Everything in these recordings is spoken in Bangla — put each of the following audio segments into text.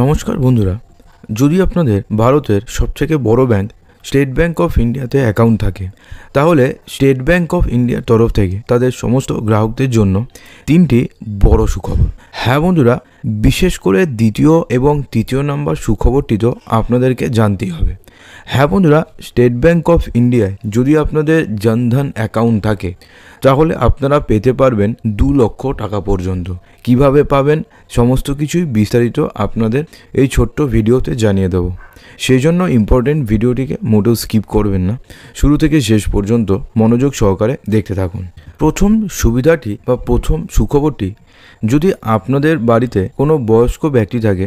নমস্কার বন্ধুরা যদি আপনাদের ভারতের সবথেকে বড় ব্যাংক স্টেট ব্যাঙ্ক অফ ইন্ডিয়াতে অ্যাকাউন্ট থাকে তাহলে স্টেট ব্যাঙ্ক অফ ইন্ডিয়ার তরফ থেকে তাদের সমস্ত গ্রাহকদের জন্য তিনটি বড় সুখবর হ্যাঁ বন্ধুরা বিশেষ করে দ্বিতীয় এবং তৃতীয় নাম্বার সুখবরটি তো আপনাদেরকে জানতেই হবে হ্যাঁ বন্ধুরা স্টেট ব্যাঙ্ক অফ ইন্ডিয়ায় যদি আপনাদের জনধন অ্যাকাউন্ট থাকে তাহলে আপনারা পেতে পারবেন দু লক্ষ টাকা পর্যন্ত কিভাবে পাবেন সমস্ত কিছুই বিস্তারিত আপনাদের এই ছোট্ট ভিডিওতে জানিয়ে দেবো সেই জন্য ইম্পর্টেন্ট ভিডিওটিকে মোটেও স্কিপ করবেন না শুরু থেকে শেষ পর্যন্ত মনোযোগ সহকারে দেখতে থাকুন প্রথম সুবিধাটি বা প্রথম সুখবরটি যদি আপনাদের বাড়িতে কোনো বয়স্ক ব্যক্তি থাকে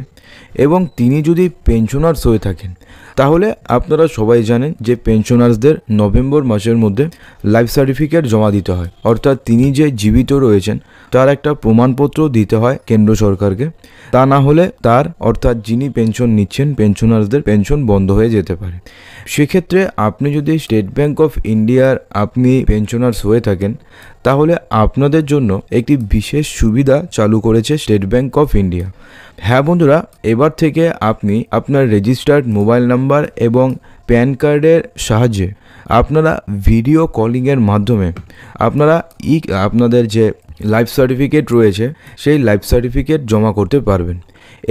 এবং তিনি যদি পেনশনার্স হয়ে থাকেন তাহলে আপনারা সবাই জানেন যে পেনশনার্সদের নভেম্বর মাসের মধ্যে লাইফ সার্টিফিকেট জমা দিতে হয় অর্থাৎ তিনি যে জীবিত রয়েছেন তার একটা প্রমাণপত্র দিতে হয় কেন্দ্র সরকারকে তা না হলে তার অর্থাৎ যিনি পেনশন নিচ্ছেন পেনশনার্সদের পেনশন বন্ধ হয়ে যেতে পারে সেক্ষেত্রে আপনি যদি স্টেট ব্যাঙ্ক অফ ইন্ডিয়ার আপনি পেনশনার্স হয়ে থাকেন তাহলে আপনাদের জন্য একটি বিশেষ সুবিধা চালু করেছে স্টেট ব্যাঙ্ক অফ ইন্ডিয়া হ্যাঁ বন্ধুরা এবার থেকে আপনি আপনার রেজিস্টার্ড মোবাইল নাম্বার এবং প্যান কার্ডের সাহায্যে আপনারা ভিডিও কলিংয়ের মাধ্যমে আপনারা ই আপনাদের যে লাইফ সার্টিফিকেট রয়েছে সেই লাইফ সার্টিফিকেট জমা করতে পারবেন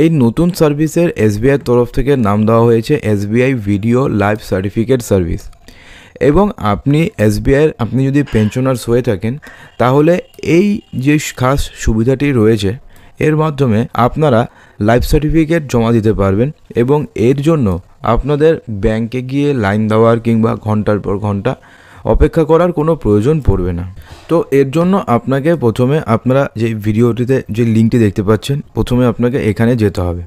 এই নতুন সার্ভিসের এসবিআই তরফ থেকে নাম দেওয়া হয়েছে SBI video life certificate service এবং আপনি এসবিআইয়ের আপনি যদি পেনশনার্স হয়ে থাকেন তাহলে এই যে খাস সুবিধাটি রয়েছে এর মাধ্যমে আপনারা লাইফ সার্টিফিকেট জমা দিতে পারবেন এবং এর জন্য আপনাদের ব্যাংকে গিয়ে লাইন দেওয়ার কিংবা ঘন্টার পর ঘন্টা অপেক্ষা করার কোনো প্রয়োজন পড়বে না তো এর জন্য আপনাকে প্রথমে আপনারা যে ভিডিওটিতে যে লিঙ্কটি দেখতে পাচ্ছেন প্রথমে আপনাকে এখানে যেতে হবে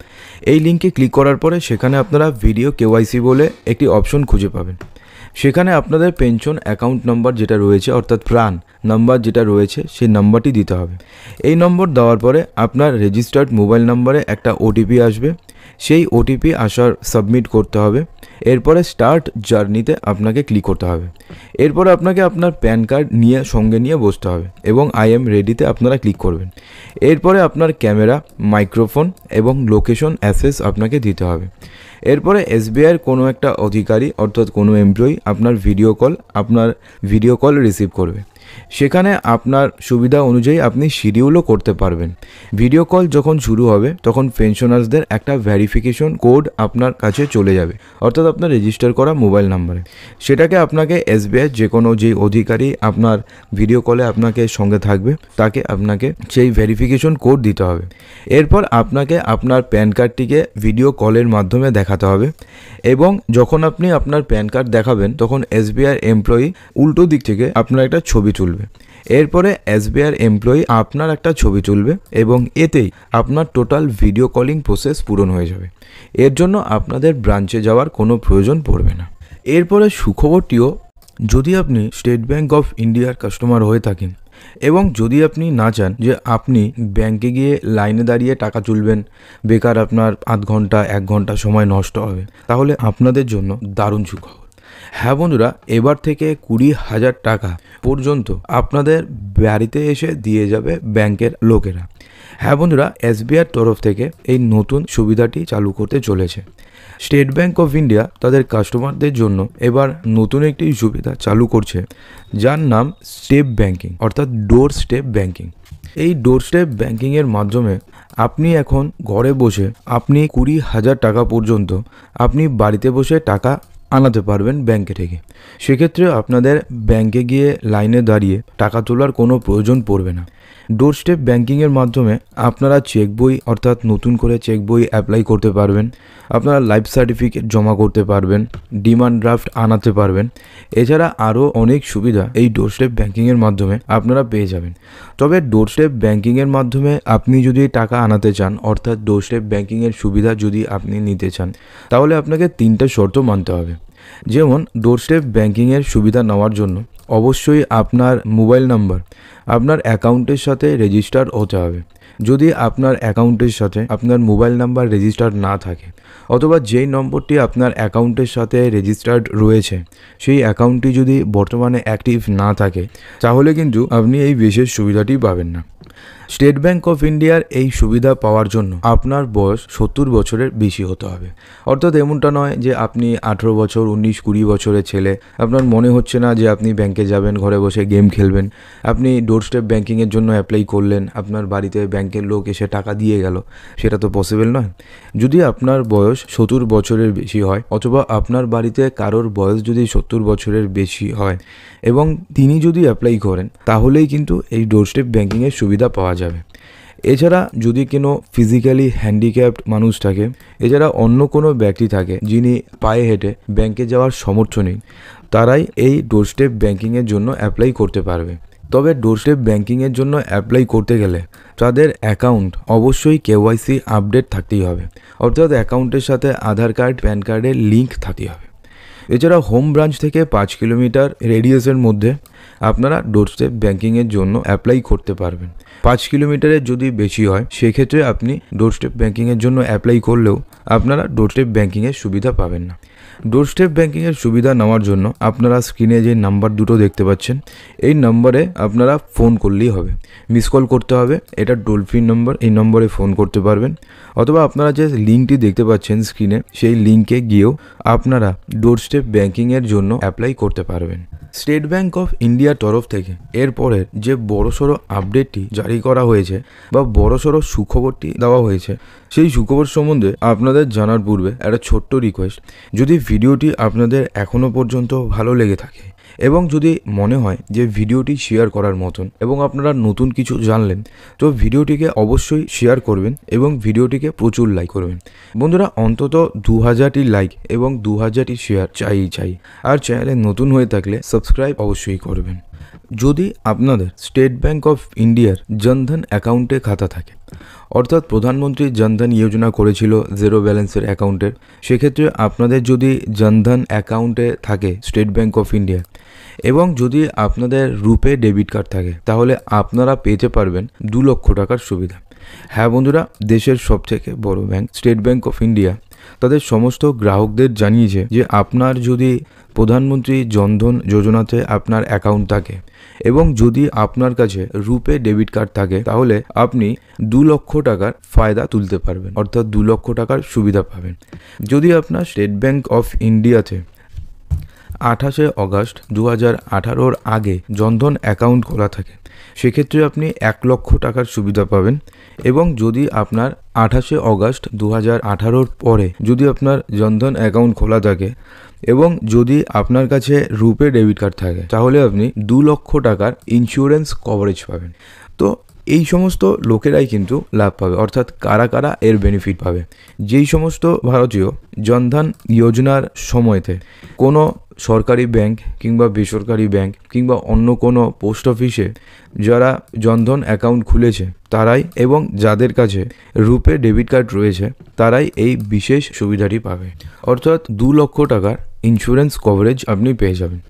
এই লিঙ্কে ক্লিক করার পরে সেখানে আপনারা ভিডিও কেওয়াইসি বলে একটি অপশন খুঁজে পাবেন সেখানে আপনাদের পেনশন অ্যাকাউন্ট নম্বর যেটা রয়েছে অর্থাৎ প্রাণ নম্বর যেটা রয়েছে সেই নম্বরটি দিতে হবে এই নম্বর দেওয়ার পরে আপনার রেজিস্টার্ড মোবাইল নম্বরে একটা ওটিপি আসবে সেই ওটিপি আসার সাবমিট করতে হবে এরপরে স্টার্ট জার্নিতে আপনাকে ক্লিক করতে হবে এরপরে আপনাকে আপনার প্যান কার্ড নিয়ে সঙ্গে নিয়ে বসতে হবে এবং আই এম রেডিতে আপনারা ক্লিক করবেন এরপরে আপনার ক্যামেরা মাইক্রোফোন এবং লোকেশন অ্যাসেস আপনাকে দিতে হবে এরপরে এসবিআইয়ের কোনো একটা অধিকারী অর্থাৎ কোনো এমপ্লয়ি আপনার ভিডিও কল আপনার ভিডিও কল রিসিভ করবে সেখানে আপনার সুবিধা অনুযায়ী আপনি শিডিউলও করতে পারবেন ভিডিও কল যখন শুরু হবে তখন পেনশনার্সদের একটা ভ্যারিফিকেশন কোড আপনার কাছে চলে যাবে অর্থাৎ আপনার রেজিস্টার করা মোবাইল নাম্বারে সেটাকে আপনাকে এসবিআই যে কোনো যে অধিকারী আপনার ভিডিও কলে আপনাকে সঙ্গে থাকবে তাকে আপনাকে সেই ভেরিফিকেশন কোড দিতে হবে এরপর আপনাকে আপনার প্যান কার্ডটিকে ভিডিও কলের মাধ্যমে দেখাতে হবে এবং যখন আপনি আপনার প্যান কার্ড দেখাবেন তখন এসবিআই এমপ্লয়ি উল্টো দিক থেকে আপনার একটা ছবি তুলবে এরপরে বিআর এমপ্লয়ি আপনার একটা ছবি তুলবে এবং এতেই আপনার টোটাল ভিডিও কলিং প্রসেস পূরণ হয়ে যাবে এর জন্য আপনাদের ব্রাঞ্চে যাওয়ার কোনো প্রয়োজন পড়বে না এরপরে সুখবরটিও যদি আপনি স্টেট ব্যাঙ্ক অফ ইন্ডিয়ার কাস্টমার হয়ে থাকেন এবং যদি আপনি না চান যে আপনি ব্যাংকে গিয়ে লাইনে দাঁড়িয়ে টাকা তুলবেন বেকার আপনার আধ ঘন্টা এক ঘন্টা সময় নষ্ট হবে তাহলে আপনাদের জন্য দারুণ সুখবর হ্যাঁ বন্ধুরা এবার থেকে কুড়ি হাজার টাকা পর্যন্ত আপনাদের বাড়িতে এসে দিয়ে যাবে ব্যাংকের লোকেরা হ্যাঁ বন্ধুরা এসবিআর তরফ থেকে এই নতুন সুবিধাটি চালু করতে চলেছে স্টেট ব্যাংক অফ ইন্ডিয়া তাদের কাস্টমারদের জন্য এবার নতুন একটি সুবিধা চালু করছে যার নাম স্টেপ ব্যাংকিং অর্থাৎ ডোর স্টেপ ব্যাংকিং এই ডোর স্টেপ ব্যাংকিংয়ের মাধ্যমে আপনি এখন ঘরে বসে আপনি কুড়ি হাজার টাকা পর্যন্ত আপনি বাড়িতে বসে টাকা আনাতে পারবেন ব্যাংকে থেকে সেক্ষেত্রে আপনাদের ব্যাংকে গিয়ে লাইনে দাঁড়িয়ে টাকা তোলার কোনো প্রয়োজন পড়বে না ডোর স্টেপ ব্যাঙ্কিংয়ের মাধ্যমে আপনারা চেক বই অর্থাৎ নতুন করে চেক বই অ্যাপ্লাই করতে পারবেন আপনারা লাইফ সার্টিফিকেট জমা করতে পারবেন ডিমান্ড ড্রাফট আনাতে পারবেন এছাড়া আরও অনেক সুবিধা এই ডোর স্টেপ ব্যাঙ্কিংয়ের মাধ্যমে আপনারা পেয়ে যাবেন তবে ডোর স্টেপ ব্যাঙ্কিংয়ের মাধ্যমে আপনি যদি টাকা আনাতে চান অর্থাৎ ডোর স্টেপ ব্যাঙ্কিংয়ের সুবিধা যদি আপনি নিতে চান তাহলে আপনাকে তিনটা শর্ত মানতে হবে যেমন ডোরস্টেপ ব্যাঙ্কিংয়ের সুবিধা নেওয়ার জন্য অবশ্যই আপনার মোবাইল নাম্বার আপনার অ্যাকাউন্টের সাথে রেজিস্টার হতে হবে যদি আপনার অ্যাকাউন্টের সাথে আপনার মোবাইল নাম্বার রেজিস্টার না থাকে অথবা যেই নম্বরটি আপনার অ্যাকাউন্টের সাথে রেজিস্টার্ড রয়েছে সেই অ্যাকাউন্টটি যদি বর্তমানে অ্যাক্টিভ না থাকে তাহলে কিন্তু আপনি এই বিশেষ সুবিধাটি পাবেন না স্টেট ব্যাংক অফ ইন্ডিয়ার এই সুবিধা পাওয়ার জন্য আপনার বয়স সত্তর বছরের বেশি হতে হবে অর্থাৎ এমনটা নয় যে আপনি আঠেরো বছর উনিশ কুড়ি বছরের ছেলে আপনার মনে হচ্ছে না যে আপনি ব্যাংকে যাবেন ঘরে বসে গেম খেলবেন আপনি ডোর স্টেপ ব্যাঙ্কিংয়ের জন্য অ্যাপ্লাই করলেন আপনার বাড়িতে ব্যাংকের লোক এসে টাকা দিয়ে গেল সেটা তো পসিবল নয় যদি আপনার বয়স সত্তর বছরের বেশি হয় অথবা আপনার বাড়িতে কারোর বয়স যদি সত্তর বছরের বেশি হয় এবং তিনি যদি অ্যাপ্লাই করেন তাহলেই কিন্তু এই ডোর স্টেপ ব্যাঙ্কিংয়ের সুবিধা পাওয়া যায় যাবে এছাড়া যদি কোনো ফিজিক্যালি হ্যান্ডিক্যাপড মানুষ থাকে এছাড়া অন্য কোনো ব্যক্তি থাকে যিনি পায়ে হেঁটে ব্যাংকে যাওয়ার সমর্থ নেই তারাই এই ডোরস্টেপ ব্যাংকিংয়ের জন্য অ্যাপ্লাই করতে পারবে তবে ডোরস্টেপ ব্যাংকিংয়ের জন্য অ্যাপ্লাই করতে গেলে তাদের অ্যাকাউন্ট অবশ্যই কেওয়াইসি আপডেট থাকতেই হবে অর্থাৎ অ্যাকাউন্টের সাথে আধার কার্ড প্যান কার্ডের লিঙ্ক থাকতে হবে এছাড়া হোম ব্রাঞ্চ থেকে পাঁচ কিলোমিটার রেডিয়াসের মধ্যে আপনারা ডোরস্টেপ ব্যাঙ্কিংয়ের জন্য অ্যাপ্লাই করতে পারবেন পাঁচ কিলোমিটারের যদি বেশি হয় সেক্ষেত্রে আপনি ডোরস্টেপ ব্যাঙ্কিংয়ের জন্য অ্যাপ্লাই করলেও আপনারা ডোরস্টেপ ব্যাঙ্কিংয়ের সুবিধা পাবেন না ডোরস্টেপ ব্যাঙ্কিংয়ের সুবিধা নেওয়ার জন্য আপনারা স্ক্রিনে যে নাম্বার দুটো দেখতে পাচ্ছেন এই নম্বরে আপনারা ফোন করলেই হবে মিস কল করতে হবে এটা টোল ফ্রি নম্বর এই নম্বরে ফোন করতে পারবেন অথবা আপনারা যে লিঙ্কটি দেখতে পাচ্ছেন স্ক্রিনে সেই লিঙ্কে গিয়েও আপনারা ডোরস্টেপ ব্যাঙ্কিংয়ের জন্য অ্যাপ্লাই করতে পারবেন স্টেট ব্যাঙ্ক অফ ইন্ডিয়ার তরফ থেকে এরপরের যে বড়সড় আপডেটটি জারি করা হয়েছে বা বড়সড় সুখবরটি দেওয়া হয়েছে সেই সুখবর সম্বন্ধে আপনাদের জানার পূর্বে একটা ছোট্ট রিকোয়েস্ট যদি ভিডিওটি আপনাদের এখনও পর্যন্ত ভালো লেগে থাকে এবং যদি মনে হয় যে ভিডিওটি শেয়ার করার মতন এবং আপনারা নতুন কিছু জানলেন তো ভিডিওটিকে অবশ্যই শেয়ার করবেন এবং ভিডিওটিকে প্রচুর লাইক করবেন বন্ধুরা অন্তত দু হাজারটি লাইক এবং দু হাজারটি শেয়ার চাই চাই আর চ্যানেলে নতুন হয়ে থাকলে সাবস্ক্রাইব অবশ্যই করবেন যদি আপনাদের স্টেট ব্যাঙ্ক অফ ইন্ডিয়ার জনধন অ্যাকাউন্টে খাতা থাকে অর্থাৎ প্রধানমন্ত্রী জনধন যোজনা করেছিল জিরো ব্যালেন্সের অ্যাকাউন্টের সেক্ষেত্রে আপনাদের যদি জনধন অ্যাকাউন্টে থাকে স্টেট ব্যাঙ্ক অফ ইন্ডিয়া এবং যদি আপনাদের রূপে ডেবিট কার্ড থাকে তাহলে আপনারা পেতে পারবেন দু লক্ষ টাকার সুবিধা হ্যাঁ বন্ধুরা দেশের সবথেকে বড় bank state bank of India তাদের সমস্ত গ্রাহকদের জানিয়েছে যে আপনার যদি প্রধানমন্ত্রী জনধন যোজনাতে আপনার অ্যাকাউন্ট থাকে এবং যদি আপনার কাছে রুপে ডেবিট কার্ড থাকে তাহলে আপনি দু লক্ষ টাকার ফায়দা তুলতে পারবেন অর্থাৎ দু লক্ষ টাকার সুবিধা পাবেন যদি আপনার স্টেট ব্যাঙ্ক অফ ইন্ডিয়াতে আঠাশে অগাস্ট দু হাজার আঠারোর আগে জনধন অ্যাকাউন্ট খোলা থাকে সেক্ষেত্রে আপনি এক লক্ষ টাকার সুবিধা পাবেন এবং যদি আপনার আঠাশে অগাস্ট দু হাজার পরে যদি আপনার জনধন অ্যাকাউন্ট খোলা থাকে এবং যদি আপনার কাছে রুপে ডেবিট কার্ড থাকে তাহলে আপনি দু লক্ষ টাকার ইন্স্যুরেন্স কভারেজ পাবেন তো এই সমস্ত লোকেরাই কিন্তু লাভ পাবে অর্থাৎ কারা কারা এর বেনিফিট পাবে যেই সমস্ত ভারতীয় জনধন যোজনার সময়তে কোনো সরকারি ব্যাংক কিংবা বেসরকারি ব্যাংক কিংবা অন্য কোনো পোস্ট অফিসে যারা জনধন অ্যাকাউন্ট খুলেছে তারাই এবং যাদের কাছে রূপে ডেবিট কার্ড রয়েছে তারাই এই বিশেষ সুবিধাটি পাবে অর্থাৎ দু লক্ষ টাকার ইন্স্যুরেন্স কভারেজ আপনি পেয়ে যাবেন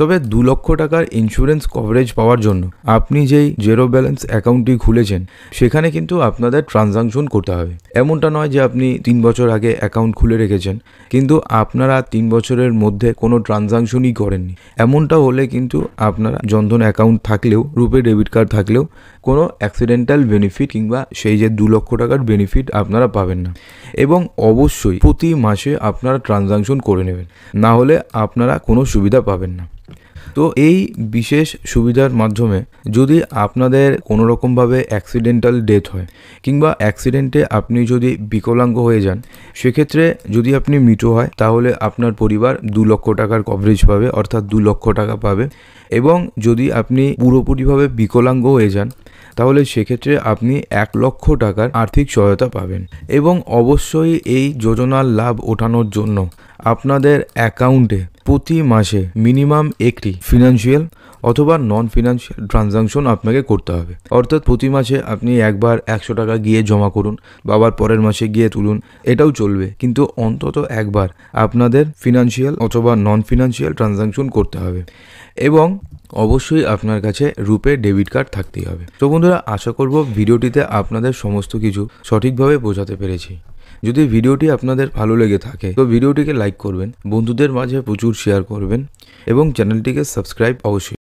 তবে দু লক্ষ টাকার ইন্স্যুরেন্স কভারেজ পাওয়ার জন্য আপনি যেই জেরো ব্যালেন্স অ্যাকাউন্টটি খুলেছেন সেখানে কিন্তু আপনাদের ট্রানজাকশন করতে হবে এমনটা নয় যে আপনি তিন বছর আগে অ্যাকাউন্ট খুলে রেখেছেন কিন্তু আপনারা তিন বছরের মধ্যে কোনো ট্রানজাকশনই করেননি এমনটা হলে কিন্তু আপনারা জনধন অ্যাকাউন্ট থাকলেও রূপে ডেবিট কার্ড থাকলেও কোনো অ্যাক্সিডেন্টাল বেনিফিট কিংবা সেই যে দু লক্ষ টাকার বেনিফিট আপনারা পাবেন না এবং অবশ্যই প্রতি মাসে আপনারা ট্রানজাকশন করে নেবেন না হলে আপনারা কোনো সুবিধা পাবেন না তো এই বিশেষ সুবিধার মাধ্যমে যদি আপনাদের কোনো রকমভাবে অ্যাক্সিডেন্টাল ডেথ হয় কিংবা অ্যাক্সিডেন্টে আপনি যদি বিকলাঙ্গ হয়ে যান সেক্ষেত্রে যদি আপনি মৃত হয় তাহলে আপনার পরিবার দু লক্ষ টাকার কভারেজ পাবে অর্থাৎ দু লক্ষ টাকা পাবে এবং যদি আপনি পুরোপুরিভাবে বিকলাঙ্গ হয়ে যান তাহলে সেক্ষেত্রে আপনি এক লক্ষ টাকার আর্থিক সহায়তা পাবেন এবং অবশ্যই এই যোজনার লাভ ওঠানোর জন্য আপনাদের অ্যাকাউন্টে প্রতি মাসে মিনিমাম একটি ফিনান্সিয়াল অথবা নন ফিনান্সিয়াল ট্রানজাকশন আপনাকে করতে হবে অর্থাৎ প্রতি মাসে আপনি একবার একশো টাকা গিয়ে জমা করুন বাবার পরের মাসে গিয়ে তুলুন এটাও চলবে কিন্তু অন্তত একবার আপনাদের ফিনান্সিয়াল অথবা নন ফিনান্সিয়াল ট্রানজাকশন করতে হবে এবং অবশ্যই আপনার কাছে রূপে ডেবিট কার্ড থাকতেই হবে তো বন্ধুরা আশা করব ভিডিওটিতে আপনাদের সমস্ত কিছু সঠিকভাবে বোঝাতে পেরেছি যদি ভিডিওটি আপনাদের ভালো লাগে তবে ভিডিওটিকে লাইক করবেন বন্ধুদের মাঝে প্রচুর শেয়ার করবেন এবং চ্যানেলটিকে সাবস্ক্রাইব অবশ্যই